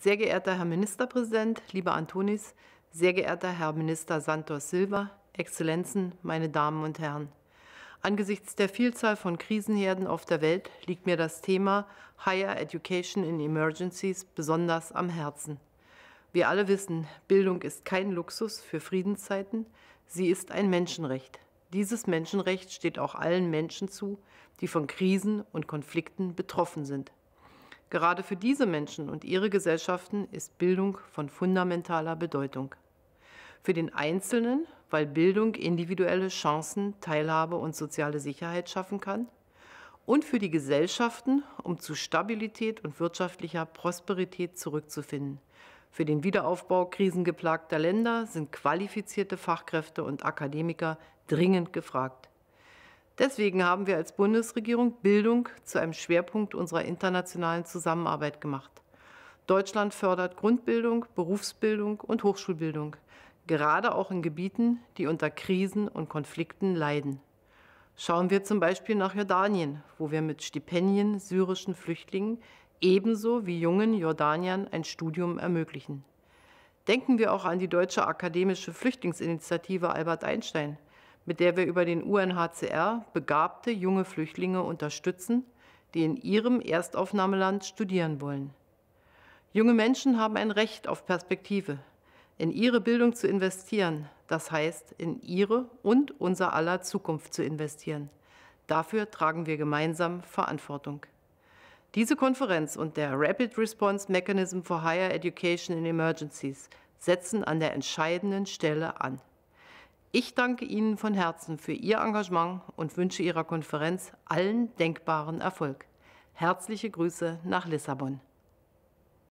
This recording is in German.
Sehr geehrter Herr Ministerpräsident, lieber Antonis, sehr geehrter Herr Minister Santos Silva, Exzellenzen, meine Damen und Herren. Angesichts der Vielzahl von Krisenherden auf der Welt liegt mir das Thema Higher Education in Emergencies besonders am Herzen. Wir alle wissen, Bildung ist kein Luxus für Friedenszeiten, sie ist ein Menschenrecht. Dieses Menschenrecht steht auch allen Menschen zu, die von Krisen und Konflikten betroffen sind. Gerade für diese Menschen und ihre Gesellschaften ist Bildung von fundamentaler Bedeutung. Für den Einzelnen, weil Bildung individuelle Chancen, Teilhabe und soziale Sicherheit schaffen kann. Und für die Gesellschaften, um zu Stabilität und wirtschaftlicher Prosperität zurückzufinden. Für den Wiederaufbau krisengeplagter Länder sind qualifizierte Fachkräfte und Akademiker dringend gefragt. Deswegen haben wir als Bundesregierung Bildung zu einem Schwerpunkt unserer internationalen Zusammenarbeit gemacht. Deutschland fördert Grundbildung, Berufsbildung und Hochschulbildung, gerade auch in Gebieten, die unter Krisen und Konflikten leiden. Schauen wir zum Beispiel nach Jordanien, wo wir mit Stipendien syrischen Flüchtlingen ebenso wie jungen Jordaniern ein Studium ermöglichen. Denken wir auch an die Deutsche Akademische Flüchtlingsinitiative Albert Einstein – mit der wir über den UNHCR begabte junge Flüchtlinge unterstützen, die in ihrem Erstaufnahmeland studieren wollen. Junge Menschen haben ein Recht auf Perspektive, in ihre Bildung zu investieren, das heißt in ihre und unser aller Zukunft zu investieren. Dafür tragen wir gemeinsam Verantwortung. Diese Konferenz und der Rapid Response Mechanism for Higher Education in Emergencies setzen an der entscheidenden Stelle an. Ich danke Ihnen von Herzen für Ihr Engagement und wünsche Ihrer Konferenz allen denkbaren Erfolg. Herzliche Grüße nach Lissabon.